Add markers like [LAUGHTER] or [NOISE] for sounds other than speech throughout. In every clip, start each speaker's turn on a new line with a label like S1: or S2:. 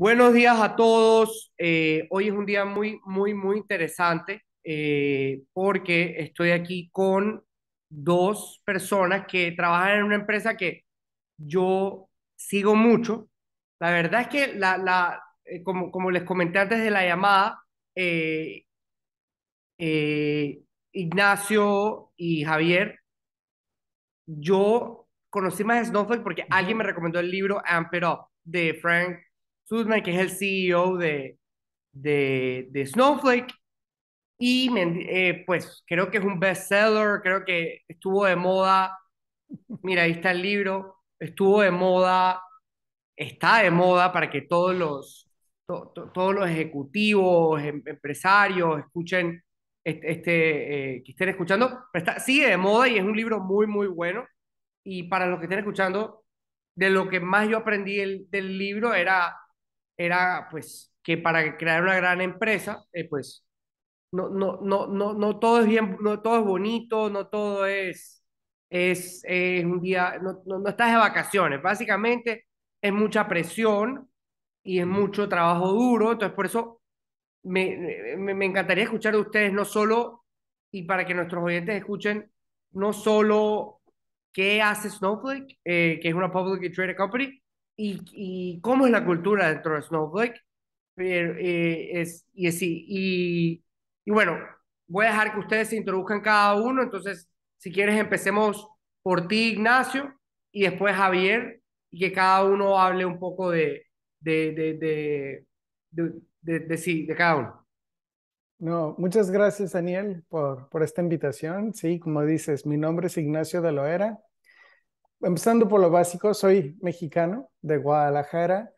S1: Buenos días a todos. Eh, hoy es un día muy, muy, muy interesante eh, porque estoy aquí con dos personas que trabajan en una empresa que yo sigo mucho. La verdad es que, la, eh, como, como, les comenté antes de la llamada, Ignacio y Javier, yo conocí más Snowflake porque alguien me recomendó el libro Amp It Up de Frank que es el CEO de, de, de Snowflake. Y eh, pues creo que es un bestseller, creo que estuvo de moda. Mira, ahí está el libro. Estuvo de moda, está de moda para que todos los, todos los ejecutivos, em, empresarios escuchen este, este que estén escuchando. está, sigue de moda y es un libro muy, muy bueno. Y para los que estén escuchando, de lo que más yo aprendí del libro era era pues que para crear una gran empresa, eh, pues no, no, no, no, no todo es bien, no todo es bonito, no todo es, es, un día, no, no, estás de vacaciones, básicamente es mucha presión y es mucho trabajo duro, entonces por eso me, me, encantaría escuchar de ustedes no solo, y para que nuestros oyentes escuchen, no solo qué hace Snowflake, eh, que es una publicly traded company, y, cómo es la cultura dentro de Snowflake. Pero, eh, es, y, es, y, y bueno, voy a dejar que ustedes se introduzcan cada uno. Entonces, si quieres, empecemos por ti, Ignacio, y después Javier, y que cada uno hable un poco de, de, de, de, de sí, de cada uno.
S2: No, muchas gracias, Daniel, por, por esta invitación. Sí, como dices, mi nombre es Ignacio de Loera empezando por lo básico, soy mexicano de Guadalajara,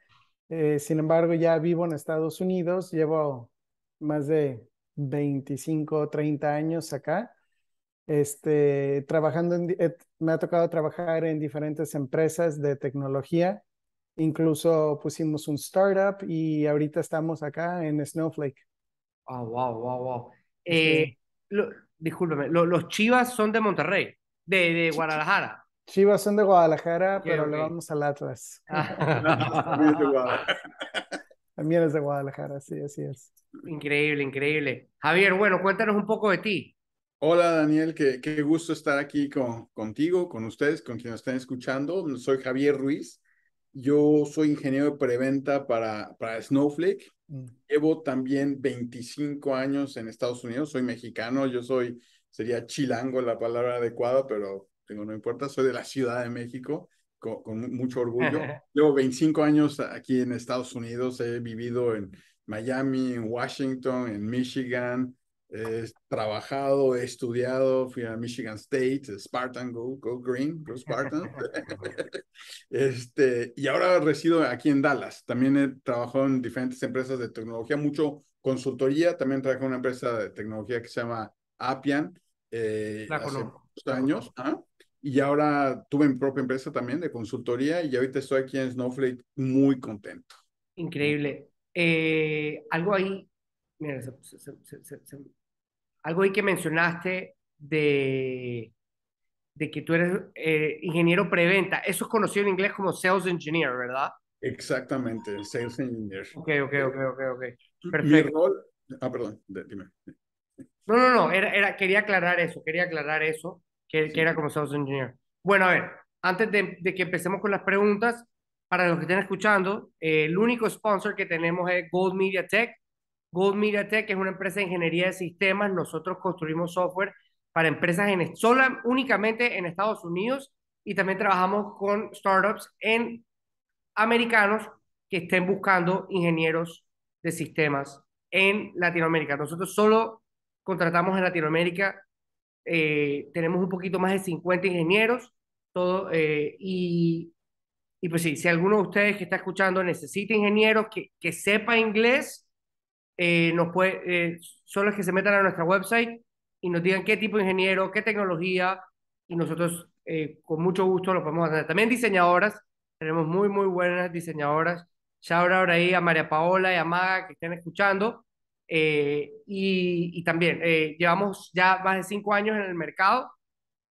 S2: eh, sin embargo ya vivo en Estados Unidos, llevo más de 25 o 30 años acá, este, trabajando en, eh, me ha tocado trabajar en diferentes empresas de tecnología, incluso pusimos un startup y ahorita estamos acá en Snowflake. ah wow, wow, wow.
S1: los Chivas son de Monterrey, de Guadalajara.
S2: Chivas son de Guadalajara, pero le vamos al Atlas. Ah. [LAUGHS] También es de Guadalajara. sí, así es.
S1: Increíble, increíble. Javier, bueno, cuéntanos un poco de ti.
S3: Hola Daniel, qué, qué gusto estar aquí con, contigo, con ustedes, con quienes están escuchando. Soy Javier Ruiz. Yo soy ingeniero de preventa para, para Snowflake. Mm. Llevo también 25 años en Estados Unidos. Soy mexicano, yo soy, sería chilango la palabra adecuada, pero no importa, soy de la Ciudad de México con, mucho orgullo. [LAUGHS] Llevo 25 años aquí en Estados Unidos, he vivido en Miami, en Washington, en Michigan, he trabajado, he estudiado, fui a Michigan State, Spartan, go, green, go Spartan, [LAUGHS] [LAUGHS] este, y ahora resido aquí en Dallas. También he trabajado en diferentes empresas de tecnología, mucho consultoría. También trabajé en una empresa de tecnología que se llama Appian. Eh, años. ¿Ah? y ahora tuve mi propia empresa también de consultoría y ahorita estoy aquí en Snowflake muy contento.
S1: Increíble. Eh, algo ahí, mira, algo ahí que mencionaste de, de que tú eres eh, ingeniero preventa, eso es conocido en inglés como sales engineer, ¿verdad?
S3: Exactamente, sales engineer. Ok,
S1: ok, ok, ok, okay. Perfecto. Mi
S3: rol... Ah, perdón, dime.
S1: No, no, no, era, era, quería aclarar eso, quería aclarar eso que, era como software Engineer. Bueno, a ver, antes de, que empecemos con las preguntas, para los que estén escuchando, eh, el único sponsor que tenemos es Gold Media Tech. Gold Media Tech es una empresa de ingeniería de sistemas. Nosotros construimos software para empresas en, únicamente en Estados Unidos y también trabajamos con startups en americanos que estén buscando ingenieros de sistemas en Latinoamérica. Nosotros solo contratamos en Latinoamérica eh, tenemos un poquito más de 50 ingenieros, todo, eh, y, y, pues sí, si alguno de ustedes que está escuchando necesita ingenieros que, que sepa inglés, eh, nos puede, son los que se metan a nuestra website y nos digan qué tipo de ingeniero, qué tecnología, y nosotros con mucho gusto lo podemos hacer. También diseñadoras, tenemos muy, muy buenas diseñadoras. Ya ahora ahora ahí a María Paola y a Maga que estén escuchando. Eh, y, también eh, llevamos ya más de cinco años en el mercado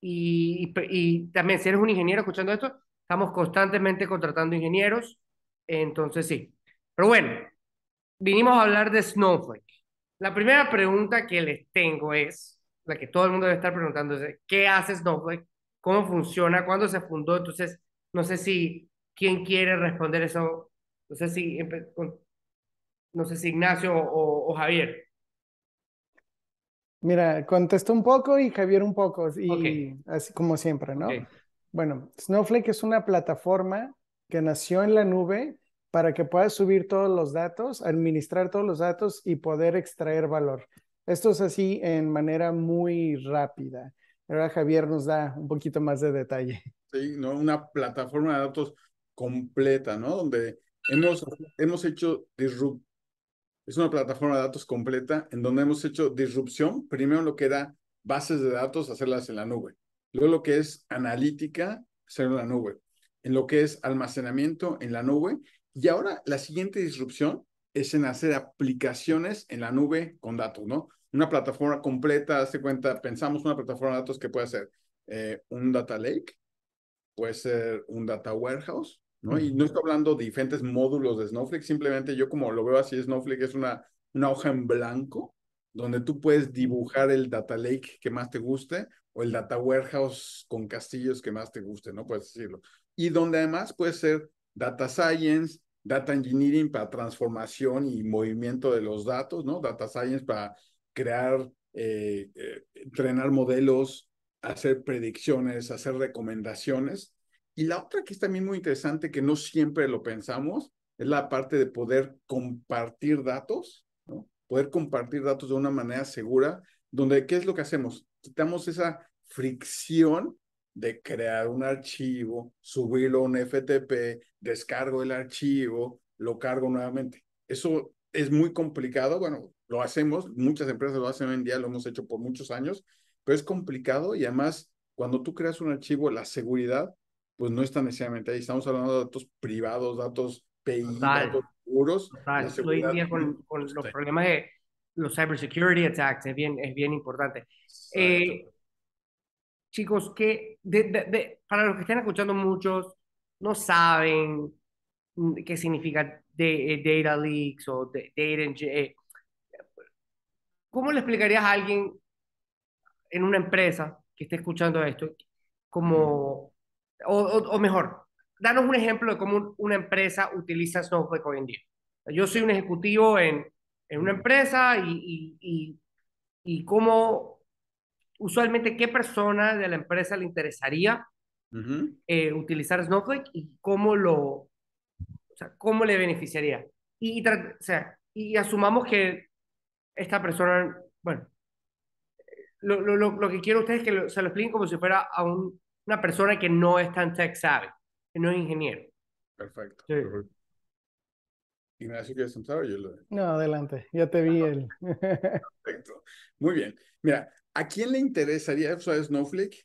S1: y, y, también si eres un ingeniero escuchando esto, estamos constantemente contratando ingenieros, entonces sí. Pero bueno, vinimos a hablar de Snowflake. La primera pregunta que les tengo es, la que todo el mundo debe estar preguntándose, ¿qué hace Snowflake? ¿Cómo funciona? ¿Cuándo se fundó? Entonces, no sé si quién quiere responder eso. No sé si no sé si Ignacio o, Javier.
S2: Mira, contestó un poco y Javier un poco, y así como siempre, ¿no? Bueno, Snowflake es una plataforma que nació en la nube para que puedas subir todos los datos, administrar todos los datos y poder extraer valor. Esto es así en manera muy rápida. Ahora Javier nos da un poquito más de detalle.
S3: Sí, ¿no? una plataforma de datos completa, ¿no? Donde hemos, hemos hecho disrupt es una plataforma de datos completa en donde hemos hecho disrupción, primero en lo que era bases de datos, hacerlas en la nube, luego lo que es analítica, ser en la nube, en lo que es almacenamiento en la nube, y ahora la siguiente disrupción es en hacer aplicaciones en la nube con datos, ¿no? Una plataforma completa, hace cuenta, pensamos una plataforma de datos que puede ser eh, un data lake, puede ser un data warehouse, ¿no? Y no estoy hablando de diferentes módulos de Snowflake, simplemente yo como lo veo así, Snowflake es una, una hoja en blanco donde tú puedes dibujar el data lake que más te guste o el data warehouse con castillos que más te guste, ¿no? Puedes decirlo. Y donde además puede ser data science, data engineering para transformación y movimiento de los datos, ¿no? Data science para crear, eh, eh, entrenar modelos, hacer predicciones, hacer recomendaciones y la otra que es también muy interesante, que no siempre lo pensamos, es la parte de poder compartir datos, ¿no? poder compartir datos de una manera segura, donde ¿qué es lo que hacemos? Quitamos esa fricción de crear un archivo, subirlo a un FTP, descargo el archivo, lo cargo nuevamente. Eso es muy complicado, bueno, lo hacemos, muchas empresas lo hacen hoy en día, lo hemos hecho por muchos años, pero es complicado y además cuando tú creas un archivo, la seguridad pues no está necesariamente ahí. Estamos hablando de datos privados, datos PI, datos seguros. con,
S1: los problemas de los cybersecurity attacks es bien, es bien importante. Eh, chicos, que para los que estén escuchando muchos, no saben mm, qué significa eh, data leaks o data... Eh, ¿Cómo le explicarías a alguien en una empresa que esté escuchando esto como o, mejor, danos un ejemplo de cómo una empresa utiliza Snowflake hoy en día. Yo soy un ejecutivo en, una empresa y, y, cómo usualmente qué persona de la empresa le interesaría eh, utilizar Snowflake y cómo lo, cómo le beneficiaría. Y, asumamos que esta persona, bueno, lo, que quiero ustedes es que se lo expliquen como si fuera a un una persona que no es tan tech sabe, que no es ingeniero.
S3: Perfecto. Sí. Ignacio, ¿quieres empezar yo
S2: No, adelante, ya te vi él ah, [LAUGHS]
S3: Perfecto. Muy bien. Mira, ¿a quién le interesaría usar Snowflake?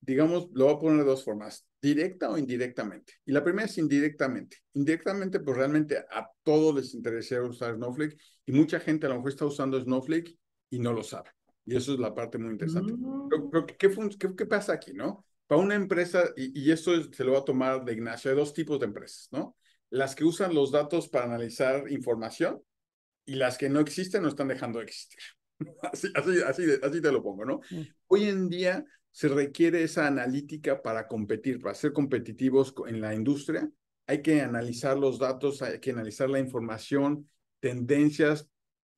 S3: Digamos, lo voy a poner de dos formas, directa o indirectamente. Y la primera es indirectamente. Indirectamente, pues realmente a todos les interesaría usar Snowflake y mucha gente a lo mejor está usando Snowflake y no lo sabe. Y eso es la parte muy interesante. Mm. ¿qué, ¿qué pasa aquí, no? Para una empresa, y, esto se lo va a tomar de Ignacio, hay dos tipos de empresas, ¿no? Las que usan los datos para analizar información y las que no existen o están dejando de existir. [LAUGHS] Así, así, te lo pongo, ¿no? Mm. Hoy en día se requiere esa analítica para competir, para ser competitivos en la industria. Hay que analizar los datos, hay que analizar la información, tendencias.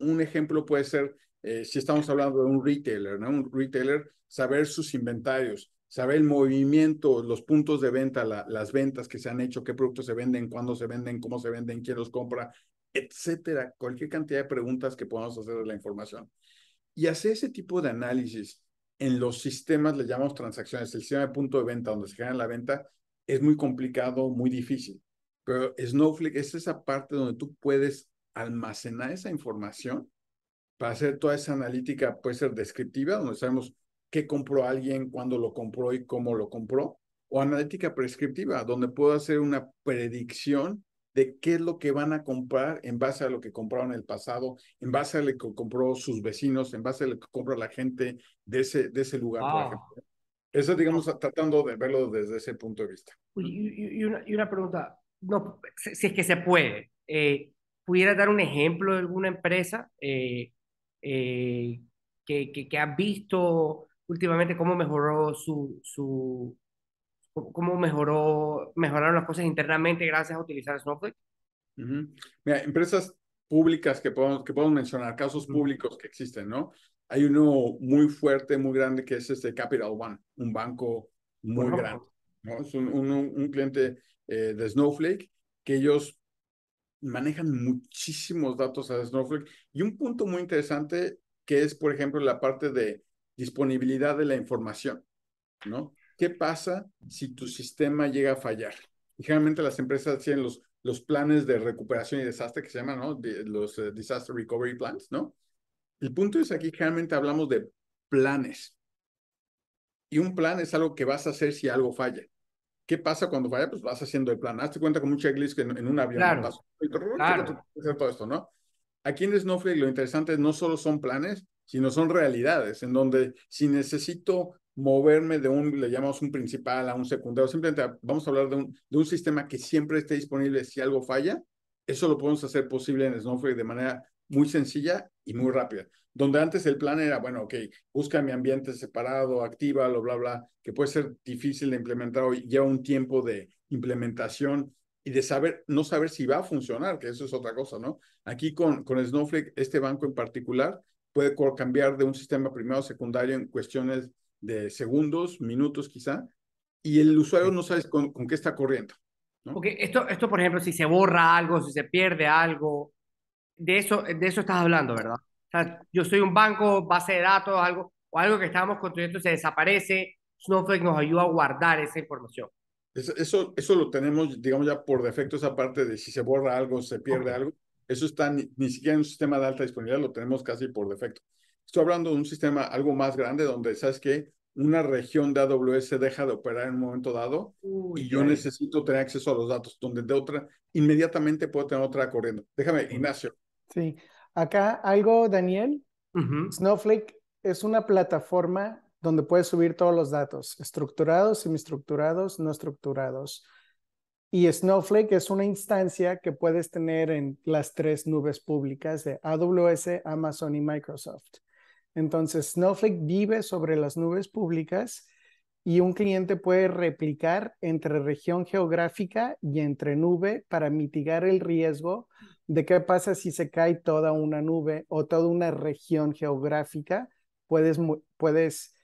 S3: Un ejemplo puede ser, eh, si estamos hablando de un retailer, ¿no? Un retailer, saber sus inventarios, saber el movimiento, los puntos de venta, las ventas que se han hecho, qué productos se venden, cuándo se venden, cómo se venden, quién los compra, etcétera. Cualquier cantidad de preguntas que podamos hacer de la información. Y hacer ese tipo de análisis en los sistemas, le llamamos transacciones, el sistema de punto de venta donde se genera la venta, es muy complicado, muy difícil. Pero Snowflake es esa parte donde tú puedes almacenar esa información para hacer toda esa analítica, puede ser descriptiva, donde sabemos qué compró alguien, cuándo lo compró y cómo lo compró, o analítica prescriptiva, donde puedo hacer una predicción de qué es lo que van a comprar en base a lo que compraron en el pasado, en base a lo que compró sus vecinos, en base a lo que compra la gente de ese, de ese lugar, Eso, digamos, tratando de verlo desde ese punto de vista.
S1: Y, una, y una, pregunta, no, si es que se puede, eh, ¿pudiera dar un ejemplo de alguna empresa eh, eh, que, que, que, visto últimamente cómo mejoró su, su cómo mejoró, mejoraron las cosas internamente gracias a utilizar Snowflake?
S3: Mira, empresas públicas que podemos, que podemos mencionar, casos públicos que existen, ¿no? Hay uno muy fuerte, muy grande, que es este Capital One, un banco muy grande, ¿no? Es un, un, cliente eh, de Snowflake que ellos manejan muchísimos datos a Snowflake y un punto muy interesante que es, por ejemplo, la parte de disponibilidad de la información, ¿no? ¿Qué pasa si tu sistema llega a fallar? Y generalmente las empresas tienen los, los planes de recuperación y desastre que se llaman, ¿no? los Disaster Recovery Plans, ¿no? El punto es aquí, generalmente hablamos de planes. Y un plan es algo que vas a hacer si algo falla. ¿Qué pasa cuando falla? Pues vas haciendo el plan. Hazte cuenta con mucha checklist que en un avión. Claro, claro. Todo esto, ¿no? Aquí en Snowflake lo interesante no solo son planes, sino son realidades en donde si necesito moverme de un, le llamamos un principal a un secundario, simplemente vamos a hablar de un, de un sistema que siempre esté disponible si algo falla, eso lo podemos hacer posible en Snowflake de manera muy sencilla y muy rápida. Donde antes el plan era, bueno, ok, busca mi ambiente separado, activa, lo bla, bla, que puede ser difícil de implementar hoy, lleva un tiempo de implementación y de saber, no saber si va a funcionar, que eso es otra cosa, ¿no? Aquí con, con Snowflake, este banco en particular, puede cambiar de un sistema primario a secundario en cuestiones de segundos, minutos quizá, y el usuario no sabe con, qué está corriendo.
S1: Porque esto, esto, por ejemplo, si se borra algo, si se pierde algo, de eso, de eso estás hablando, ¿verdad? O sea, yo soy un banco, base de datos, algo, o algo que estábamos construyendo se desaparece, Snowflake nos ayuda a guardar esa información.
S3: Eso, eso, lo tenemos, digamos, ya por defecto, esa parte de si se borra algo, se pierde algo, eso está ni, siquiera en un sistema de alta disponibilidad, lo tenemos casi por defecto. Estoy hablando de un sistema algo más grande donde, ¿sabes qué? Una región de AWS deja de operar en un momento dado y yo necesito tener acceso a los datos, donde de otra, inmediatamente puedo tener otra corriendo. Déjame, Ignacio.
S2: Sí, acá algo, Daniel. Snowflake es una plataforma donde puedes subir todos los datos, estructurados, semiestructurados, no estructurados. Y Snowflake es una instancia que puedes tener en las tres nubes públicas de AWS, Amazon y Microsoft. Entonces, Snowflake vive sobre las nubes públicas y un cliente puede replicar entre región geográfica y entre nube para mitigar el riesgo de qué pasa si se cae toda una nube o toda una región geográfica. Puedes, puedes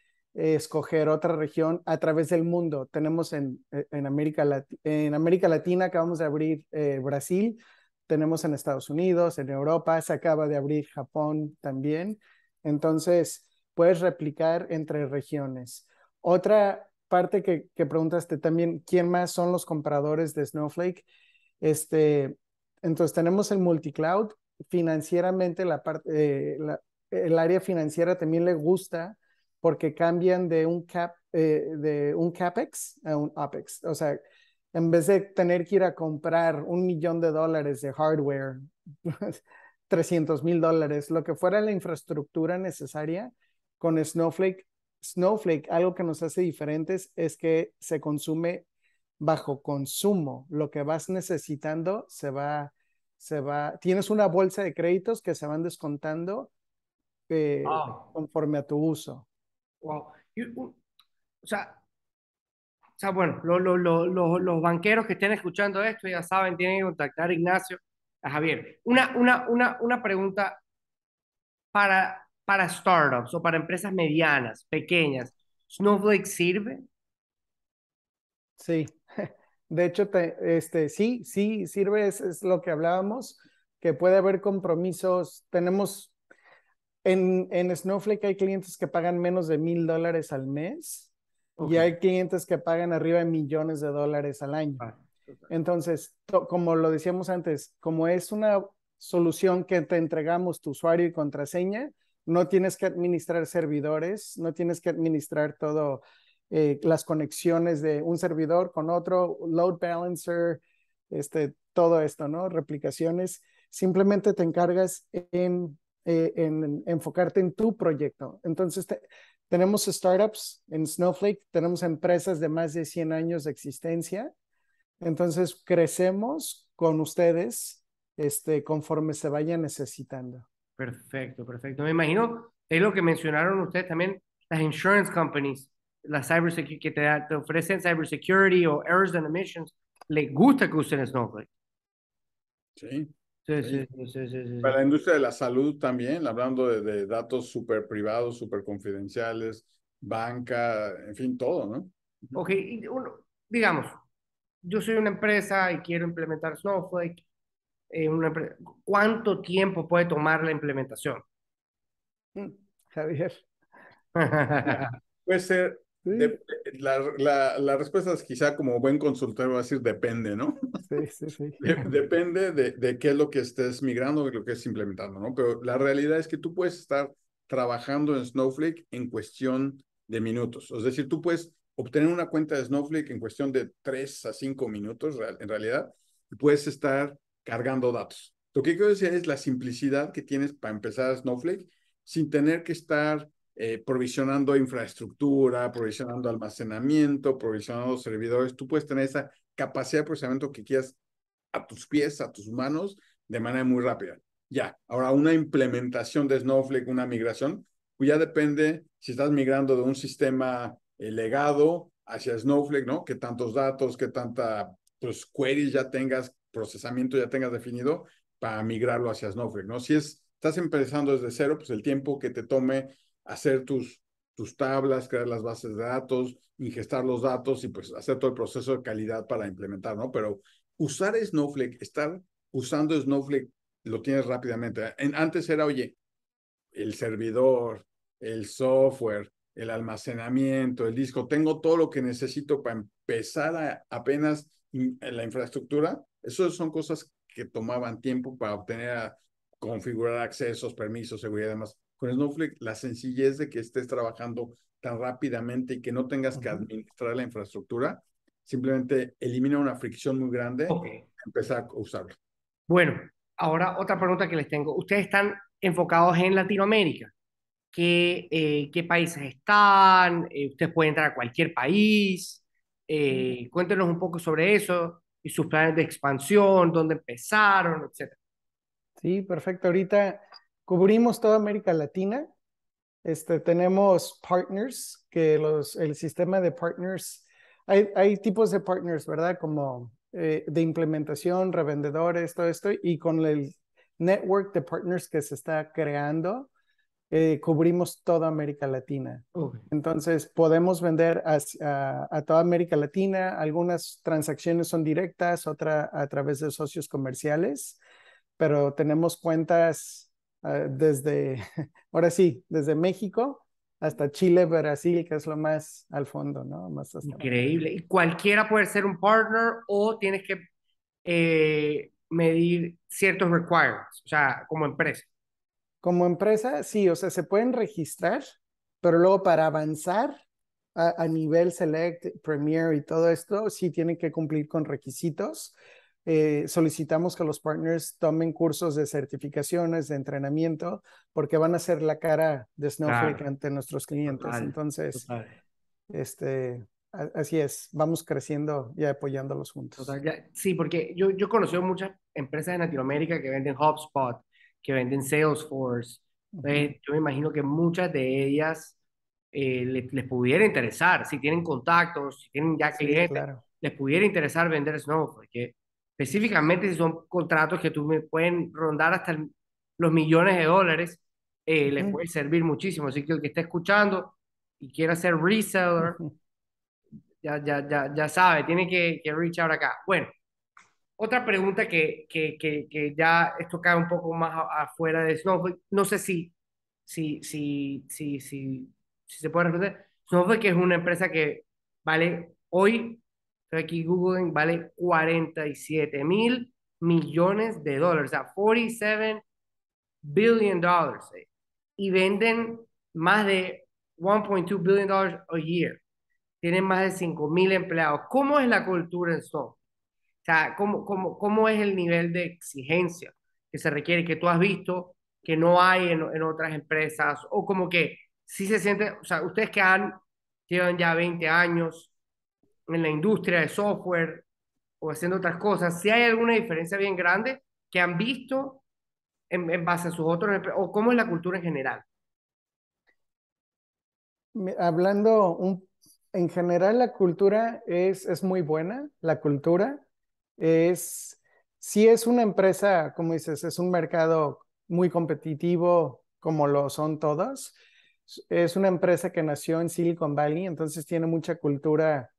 S2: eh, escoger otra región a través del mundo. Tenemos en, eh, en, América, Latina, en América acabamos de abrir eh, Brasil, tenemos en Estados Unidos, en Europa, se acaba de abrir Japón también. Entonces, puedes replicar entre regiones. Otra parte que, que preguntaste también, ¿quién más son los compradores de Snowflake? Este, entonces, tenemos el multicloud. Financieramente, la parte, el área financiera también le gusta porque cambian de un, eh, de un CAPEX a un OPEX. O sea, en vez de tener que ir a comprar un millón de dólares de hardware, 300 [LAUGHS] mil dólares, lo que fuera la infraestructura necesaria, con Snowflake, Snowflake, algo que nos hace diferentes es que se consume bajo consumo. Lo que vas necesitando se va, se va, tienes una bolsa de créditos que se van descontando eh, ah. conforme a tu uso. Wow. o sea, sea, bueno, los banqueros que estén
S1: escuchando esto ya saben, tienen que contactar a Ignacio, a Javier. Una, una, una, una pregunta para, para startups o para empresas medianas, pequeñas. ¿Snowflake sirve?
S2: Sí, [LAUGHS] de hecho, este, sí, sí sirve, es, es, lo que hablábamos, que puede haber compromisos. Tenemos en, Snowflake hay clientes que pagan menos de mil dólares al mes y hay clientes que pagan arriba de millones de dólares al año. Ah, Entonces, como lo decíamos antes, como es una solución que te entregamos tu usuario y contraseña, no tienes que administrar servidores, no tienes que administrar todo, eh, las conexiones de un servidor con otro, load balancer, este, todo esto, ¿no? Replicaciones. Simplemente te encargas en eh, en, enfocarte en tu proyecto. Entonces, tenemos startups en Snowflake, tenemos empresas de más de 100 años de existencia. Entonces, crecemos con ustedes este, conforme se vaya necesitando.
S1: Perfecto, perfecto. Me imagino, es lo que mencionaron ustedes también, las insurance companies, las cybersecurity que te, ofrecen cybersecurity o errors and emissions, les gusta que usen Snowflake. Sí. Sí, sí, sí, sí, Para la
S3: industria de la salud también, hablando de, datos súper privados, súper confidenciales, banca, en fin, todo, ¿no? Ok, uno,
S1: digamos, yo soy una empresa y quiero implementar Snowflake. Eh, ¿Cuánto tiempo puede tomar la implementación?
S2: Javier.
S3: Mm, puede ser la, respuesta es quizá como buen consultor va a decir depende, ¿no?
S2: Sí, sí, sí. [LAUGHS]
S3: depende de, de, qué es lo que estés migrando, de lo que estés implementando, ¿no? Pero la realidad es que tú puedes estar trabajando en Snowflake en cuestión de minutos. Es decir, tú puedes obtener una cuenta de Snowflake en cuestión de tres a cinco minutos, en realidad, y puedes estar cargando datos. Lo que quiero decir es la simplicidad que tienes para empezar Snowflake sin tener que estar eh, provisionando infraestructura, provisionando almacenamiento, provisionando servidores. Tú puedes tener esa capacidad de procesamiento que quieras a tus pies, a tus manos, de manera muy rápida. Ya, ahora una implementación de Snowflake, una migración, pues ya depende si estás migrando de un sistema eh, legado hacia Snowflake, ¿no? Que tantos datos, que tanta, pues, queries ya tengas, procesamiento ya tengas definido para migrarlo hacia Snowflake, ¿no? Si es, estás empezando desde cero, pues el tiempo que te tome hacer tus, tus tablas, crear las bases de datos, ingestar los datos y pues hacer todo el proceso de calidad para implementar, ¿no? Pero usar Snowflake, estar usando Snowflake, lo tienes rápidamente. antes era, oye, el servidor, el software, el almacenamiento, el disco, tengo todo lo que necesito para empezar apenas la infraestructura. Eso son cosas que tomaban tiempo para obtener, configurar accesos, permisos, seguridad y demás con Snowflake la sencillez de que estés trabajando tan rápidamente y que no tengas que administrar la infraestructura, simplemente elimina una fricción muy grande y empezar a usarlo.
S1: Bueno, ahora otra pregunta que les tengo. Ustedes están enfocados en Latinoamérica. ¿Qué, eh, países están? Eh, ¿Ustedes pueden entrar a cualquier país? Eh, mm. cuéntenos un poco sobre eso y sus planes de
S2: expansión, dónde
S1: empezaron, etc.
S2: Sí, perfecto. Ahorita Cubrimos toda América Latina. Este, tenemos partners, que los, el sistema de partners, hay, hay tipos de partners, ¿verdad? Como eh, de implementación, revendedores, todo esto, y con el network de partners que se está creando, eh, cubrimos toda América Latina. Entonces, podemos vender a, a, a, toda América Latina. Algunas transacciones son directas, otras a través de socios comerciales, pero tenemos cuentas Ah, desde, [LAUGHS] ahora sí, desde México hasta Chile, Brasil, que es lo más al fondo, ¿no? Más
S1: Increíble. ¿Y cualquiera puede ser un partner o tienes que
S2: eh, medir ciertos requirements, o sea, como empresa? Como empresa, sí, o sea, se pueden registrar, pero luego para avanzar a, a nivel Select, Premier y todo esto, sí tienen que cumplir con requisitos eh, solicitamos que los partners tomen cursos de certificaciones, de entrenamiento, porque van a ser la cara de Snowflake ante nuestros clientes. Entonces, este, Así es, vamos creciendo y apoyándolos juntos. sí,
S1: porque yo, yo he conocido muchas empresas de Latinoamérica que venden HubSpot, que venden Salesforce. Eh, yo me imagino que muchas de ellas eh, les, pudiera interesar, si tienen contactos, si tienen ya clientes, les pudiera interesar vender Snowflake específicamente si son contratos que tú me pueden rondar hasta los millones de dólares, eh, les puede servir muchísimo. Así que el que está escuchando y quiera ser reseller, ya, sabe, tiene que, que reach acá. Bueno, otra pregunta que, ya esto cae un poco más afuera de Snowflake, no sé si, si, si, si, si, si se puede responder. Snowflake es una empresa que vale hoy entonces aquí Google vale 47 mil millones de dólares, o sea, 47 billion dollars. Eh, y venden más de 1.2 billion dollars a year. Tienen más de 5 mil empleados. ¿Cómo es la cultura en Zoom? O sea, ¿cómo, cómo, ¿cómo es el nivel de exigencia que se requiere, que tú has visto que no hay en, en otras empresas? O como que si se siente, o sea, ustedes que han, llevan ya 20 años, en la industria de software o haciendo otras cosas, si hay alguna diferencia bien grande que han visto en, base a sus otros, o cómo es la cultura en general.
S2: Hablando en general, la cultura es, es muy buena, la cultura es, si es una empresa, como dices, es un mercado muy competitivo, como lo son todos, es una empresa que nació en Silicon Valley, entonces tiene mucha cultura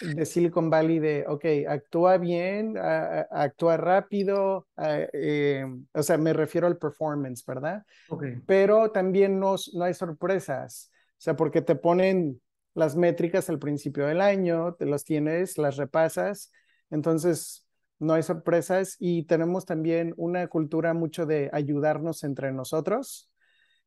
S2: de Silicon Valley de, ok, actúa bien, actúa rápido, eh, o sea, me refiero al performance, ¿verdad? Pero también no, no hay sorpresas, o sea, porque te ponen las métricas al principio del año, te las tienes, las repasas, entonces no hay sorpresas y tenemos también una cultura mucho de ayudarnos entre nosotros.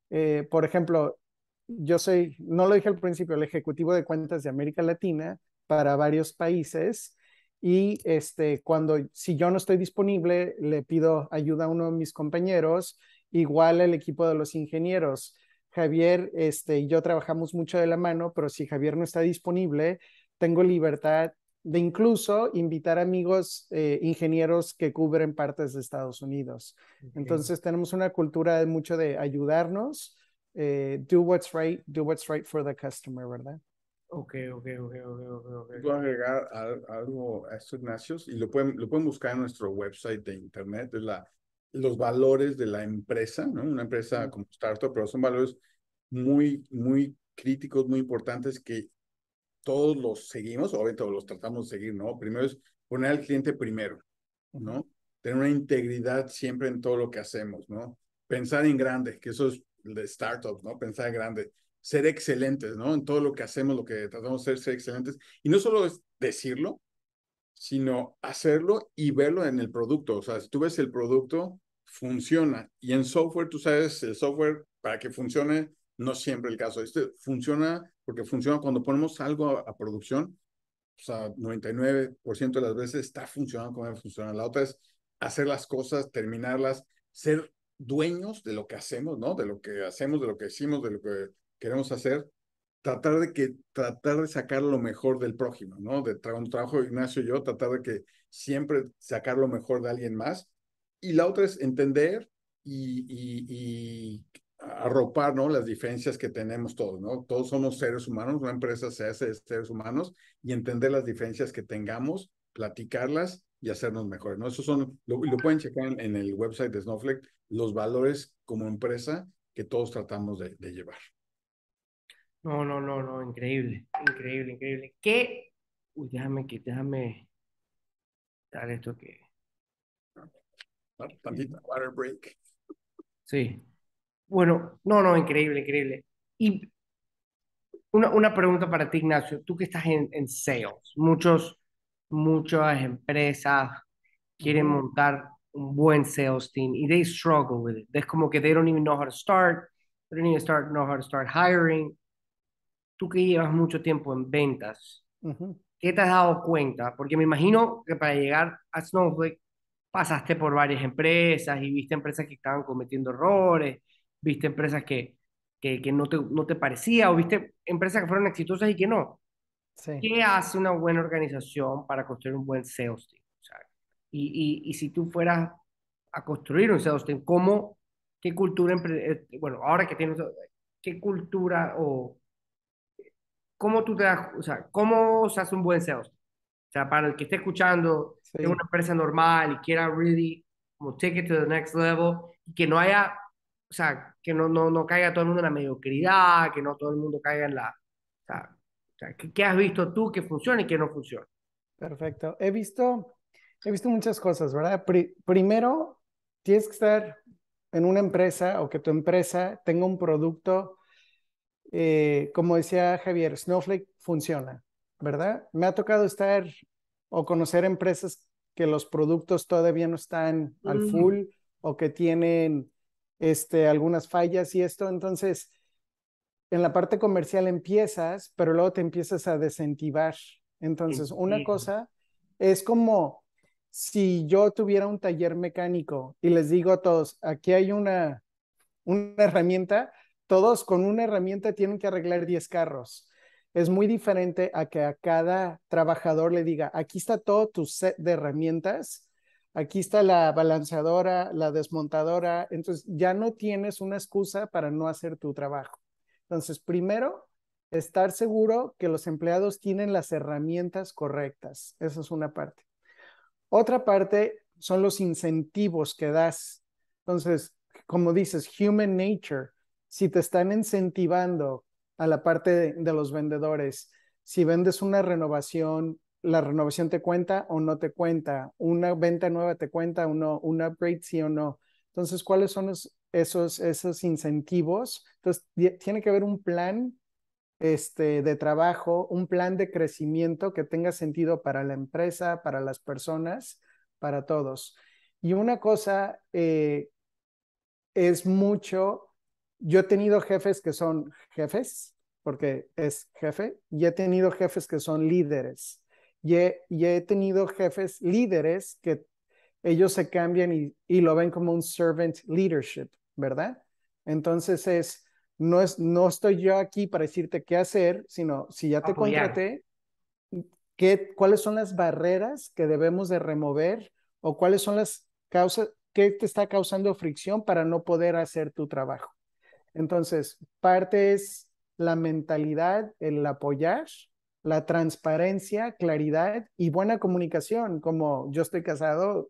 S2: Eh, por ejemplo, yo soy, no lo dije al principio, el ejecutivo de cuentas de América Latina para varios países. Y este, cuando, si yo no estoy disponible, le pido ayuda a uno de mis compañeros, igual el equipo de los ingenieros. Javier este, y yo trabajamos mucho de la mano, pero si Javier no está disponible, tengo libertad de incluso invitar amigos eh, ingenieros que cubren partes de Estados Unidos. Entonces tenemos una cultura de mucho de ayudarnos eh, do what's right, do what's right for the customer, ¿verdad? Ok, ok, ok, ok, ok.
S3: Voy a agregar algo a esto, Ignacio, y lo pueden, lo pueden buscar en nuestro website de internet, es la, los valores de la empresa, ¿no? Una empresa como startup, pero son valores muy, muy críticos, muy importantes que todos los seguimos, obviamente todos los tratamos de seguir, ¿no? Primero es poner al cliente primero, ¿no? Tener una integridad siempre en todo lo que hacemos, ¿no? Pensar en grande, que eso es de startup, ¿no? Pensar grande, ser excelentes, ¿no? En todo lo que hacemos, lo que tratamos de ser, ser excelentes. Y no solo es decirlo, sino hacerlo y verlo en el producto. O sea, si tú ves el producto, funciona. Y en software, tú sabes, el software para que funcione, no siempre el caso. Este funciona porque funciona cuando ponemos algo a, producción. O sea, 99% de las veces está funcionando como funciona. La otra es hacer las cosas, terminarlas, ser dueños de lo que hacemos, ¿no? De lo que hacemos, de lo que decimos, de lo que queremos hacer, tratar de que tratar de sacar lo mejor del prójimo, ¿no? De tra un trabajo de Ignacio y yo, tratar de que siempre sacar lo mejor de alguien más. Y la otra es entender y, y, arropar, ¿no? Las diferencias que tenemos todos, ¿no? Todos somos seres humanos, una empresa se hace de seres humanos y entender las diferencias que tengamos, platicarlas y hacernos mejores, ¿no? Eso son, lo, pueden checar en, el website de Snowflake, los valores como empresa que todos tratamos de, llevar.
S1: No, no, no, no, increíble, increíble, increíble. ¿Qué? Uy, déjame que, déjame dar esto que... Ah, tantita, water break. Sí. Bueno, no, no, increíble, increíble. Y una, una pregunta para ti, Ignacio. Tú que estás en, en sales, muchos muchas empresas quieren montar un buen sales team y they struggle with it. Es como que they don't even know how to start, they don't even start, know how to start hiring. Tú que llevas mucho tiempo en ventas, ¿qué te has dado cuenta? Porque me imagino que para llegar a Snowflake pasaste por varias empresas y viste empresas que estaban cometiendo errores, viste empresas que, que, que no, te, no te parecía o viste empresas que fueron exitosas y que no. ¿Qué hace una buena organización para construir un buen sales team? y, y, y, si tú fueras a construir un sales team, ¿cómo, qué cultura, eh, bueno, ahora que tienes, qué cultura o cómo tú te das, o sea, cómo se hace un buen sales O sea, para el que esté escuchando, de una empresa normal y quiera really como take it to the next level, y que no haya, o sea, que no, no, no caiga todo el mundo en la mediocridad, que no todo el mundo caiga en la, o sea,
S2: ¿qué, has visto tú que funciona y que no funciona? Perfecto. He visto, he visto muchas cosas, ¿verdad? primero, tienes que estar en una empresa o que tu empresa tenga un producto, eh, como decía Javier, Snowflake funciona, ¿verdad? Me ha tocado estar o conocer empresas que los productos todavía no están al mm. full o que tienen este, algunas fallas y esto. Entonces, en la parte comercial empiezas, pero luego te empiezas a desentivar. Entonces, una cosa es como si yo tuviera un taller mecánico y les digo a todos, aquí hay una, una herramienta, todos con una herramienta tienen que arreglar 10 carros. Es muy diferente a que a cada trabajador le diga, aquí está todo tu set de herramientas, aquí está la balanceadora, la desmontadora, entonces ya no tienes una excusa para no hacer tu trabajo. Entonces, primero, estar seguro que los empleados tienen las herramientas correctas. Esa es una parte. Otra parte son los incentivos que das. Entonces, como dices, human nature, si te están incentivando a la parte de, los vendedores, si vendes una renovación, la renovación te cuenta o no te cuenta, una venta nueva te cuenta o no, un upgrade sí o no. Entonces, ¿cuáles son los esos, incentivos. Entonces, tiene que haber un plan este, de trabajo, un plan de crecimiento que tenga sentido para la empresa, para las personas, para todos. Y una cosa eh, es mucho, yo he tenido jefes que son jefes, porque es jefe, y he tenido jefes que son líderes, y he, tenido jefes líderes que ellos se cambian y, lo ven como un servant leadership. ¿verdad? Entonces es, no, es, no estoy yo aquí para decirte qué hacer, sino si ya te contraté, ¿qué, ¿cuáles son las barreras que debemos de remover o cuáles son las causas, qué te está causando fricción para no poder hacer tu trabajo? Entonces, parte es la mentalidad, el apoyar, la transparencia, claridad y buena comunicación, como yo estoy casado,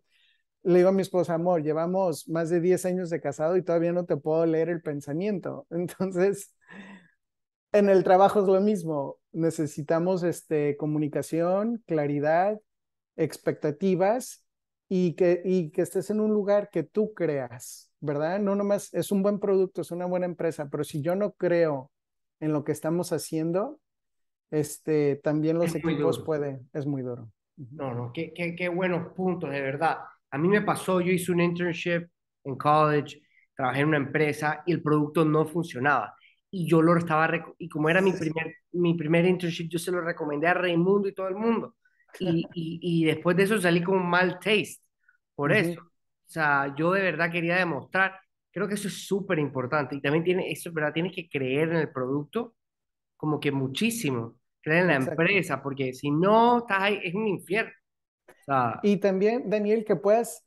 S2: le digo a mi esposa, amor, llevamos más de 10 años de casado y todavía no te puedo leer el pensamiento. [LAUGHS] Entonces, en el trabajo es lo mismo. Necesitamos este, comunicación, claridad, expectativas y que, y que estés en un lugar que tú creas, ¿verdad? No nomás es un buen producto, es una buena empresa, pero si yo no creo en lo que estamos haciendo, este, también los equipos pueden, es muy duro. No, no,
S1: qué, qué, qué buenos puntos, de verdad. A mí me pasó, yo hice un internship en college, trabajé en una empresa y el producto no funcionaba. Y yo lo estaba, y como era mi [LAUGHS] primer, mi primer internship, yo se lo recomendé a Raimundo y todo el mundo. Y, [LAUGHS] y, después de eso salí con mal taste, por eso. O sea, yo de verdad quería demostrar, creo que eso es súper importante. Y también tiene, eso, ¿verdad? Tienes que creer en el producto como que muchísimo. Creer en la empresa, porque si no, estás ahí, es un infierno.
S2: Y también, Daniel, que puedas,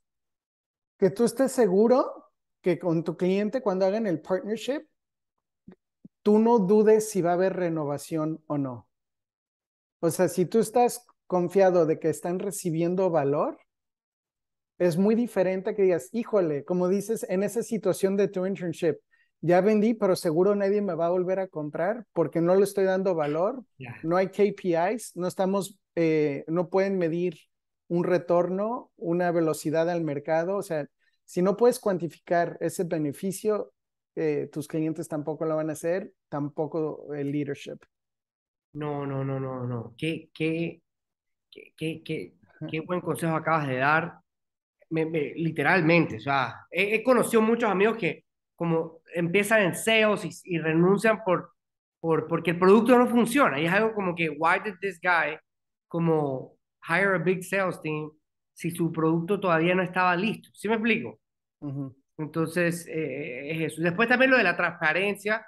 S2: que tú estés seguro que con tu cliente cuando hagan el partnership, tú no dudes si va a haber renovación o no. O sea, si tú estás confiado de que están recibiendo valor, es muy diferente que digas, híjole, como dices, en esa situación de tu internship, ya vendí, pero seguro nadie me va a volver a comprar porque no le estoy dando valor, no hay KPIs, no estamos, eh, no pueden medir un retorno, una velocidad al mercado. O sea, si no puedes cuantificar ese beneficio, eh, tus clientes tampoco lo van a hacer, tampoco el leadership.
S1: No, no, no, no, no. Qué, qué, qué, qué, qué buen consejo acabas de dar. literalmente, o sea, he, conocido muchos amigos que como empiezan en sales y, renuncian por, por, porque el producto no funciona. Y es algo como que, why did this guy como hire a big sales team si su producto todavía no estaba listo. ¿Sí me explico? Entonces, eh, es eso. Después también lo de la transparencia.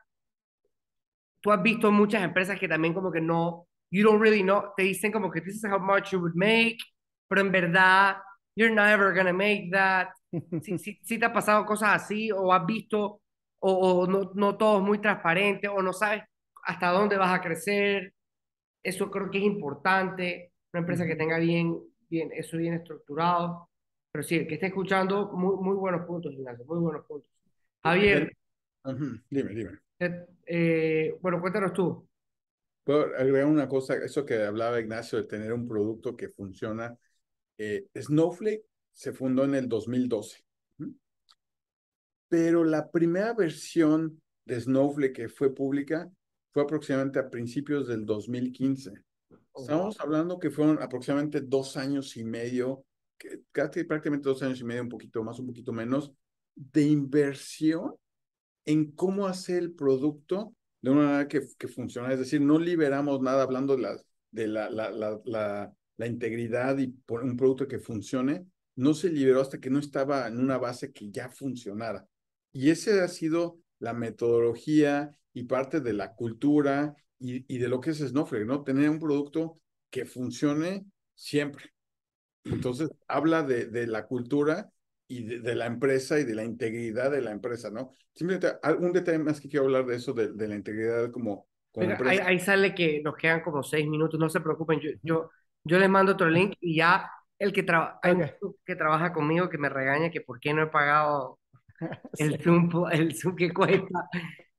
S1: Tú has visto muchas empresas que también como que no, you don't really know, te dicen como que this is how much you would make, pero en verdad, you're never gonna make that. si, si, te ha pasado cosas así o has visto o, o no, no todo es muy transparente o no sabes hasta dónde vas a crecer. Eso creo que es importante una empresa que tenga bien, bien eso bien estructurado. Pero sí, el que esté escuchando, muy, muy buenos puntos, Ignacio, muy buenos puntos.
S3: Javier. Dime, dime.
S1: Eh, bueno, cuéntanos tú.
S3: Puedo agregar una cosa, eso que hablaba Ignacio de tener un producto que funciona. Eh, Snowflake se fundó en el 2012, pero la primera versión de Snowflake que fue pública fue aproximadamente a principios del 2015. Estamos hablando que fueron aproximadamente dos años y medio, casi prácticamente dos años y medio, un poquito más, un poquito menos, de inversión en cómo hacer el producto de una manera que, que funciona. Es decir, no liberamos nada hablando de, la, de la, la, la, la integridad y por un producto que funcione. No se liberó hasta que no estaba en una base que ya funcionara. Y esa ha sido la metodología y parte de la cultura y, de lo que es Snowflake, ¿no? Tener un producto que funcione siempre. Entonces, habla de, de, la cultura y de, la empresa y de la integridad de la empresa, ¿no? Simplemente, un detalle más que quiero hablar de eso, de, la integridad como, empresa.
S1: Ahí, sale que nos quedan como seis minutos, no se preocupen, yo, yo, yo les mando otro link y ya el que, que trabaja conmigo que me regaña que por qué no he pagado [LAUGHS] el, Zoom, el Zoom que cuesta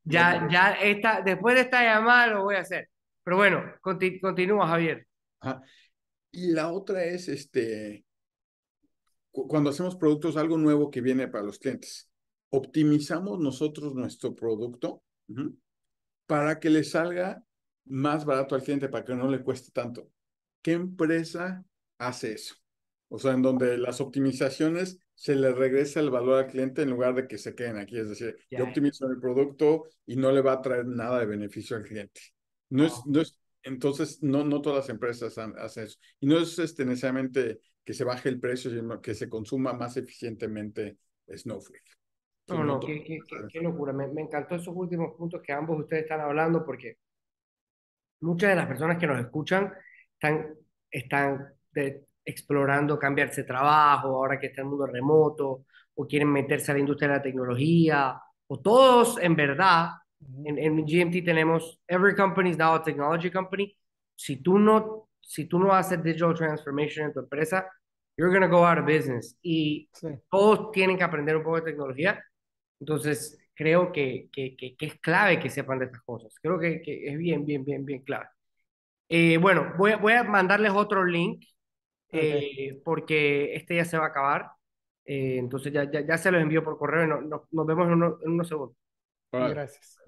S1: ya, ya después de esta llamada lo voy a hacer. Pero bueno, continúa, Javier.
S3: Y la otra es este cuando hacemos productos, algo nuevo que viene para los clientes. Optimizamos nosotros nuestro producto para que le salga más barato al cliente, para que no le cueste tanto. ¿Qué empresa hace eso? O sea, en donde las optimizaciones se le regresa el valor al cliente en lugar de que se queden aquí. Es decir, yo optimizo el producto y no le va a traer nada de beneficio al cliente. No, es, no es, entonces, no, no todas las empresas hacen eso. Y no es este, necesariamente que se baje el precio, sino que se consuma más eficientemente Snowflake. No, no, qué,
S1: qué, locura. Me, encantó esos últimos puntos que ambos ustedes están hablando porque muchas de las personas que nos escuchan están, están de, explorando cambiarse de trabajo, ahora que está el mundo remoto, o quieren meterse a la industria de la tecnología, o todos en verdad, en, GMT tenemos, every company is now a technology company. Si tú no, si tú no haces digital transformation en tu empresa, you're gonna go out of business. Y todos tienen que aprender un poco de tecnología. Entonces, creo que, es clave que sepan de estas cosas. Creo que, es bien, bien, bien, bien clave. Eh, bueno, voy, voy a mandarles otro link eh, porque este ya se va a acabar. Eh, entonces ya, ya, ya, se los envío por correo. Y nos vemos en, unos segundos.
S3: Gracias.